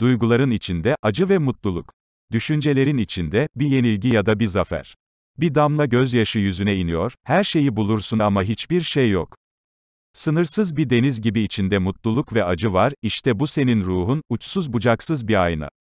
Duyguların içinde acı ve mutluluk. Düşüncelerin içinde bir yenilgi ya da bir zafer. Bir damla gözyaşı yüzüne iniyor, her şeyi bulursun ama hiçbir şey yok. Sınırsız bir deniz gibi içinde mutluluk ve acı var, işte bu senin ruhun, uçsuz bucaksız bir ayna.